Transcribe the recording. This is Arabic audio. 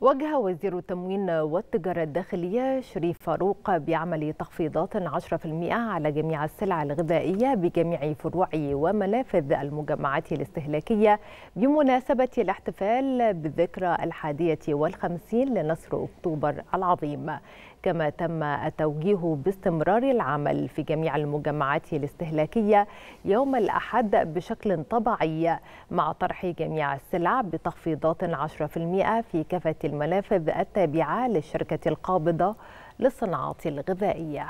وجه وزير التموين والتجارة الداخلية شريف فاروق بعمل تخفيضات 10% على جميع السلع الغذائية بجميع فروع ومنافذ المجمعات الاستهلاكية بمناسبة الاحتفال بالذكرى الحادية والخمسين لنصر أكتوبر العظيم كما تم التوجيه باستمرار العمل في جميع المجمعات الاستهلاكية يوم الأحد بشكل طبيعي مع طرح جميع السلع بتخفيضات 10% في كافة المنافذ التابعة للشركة القابضة للصناعات الغذائية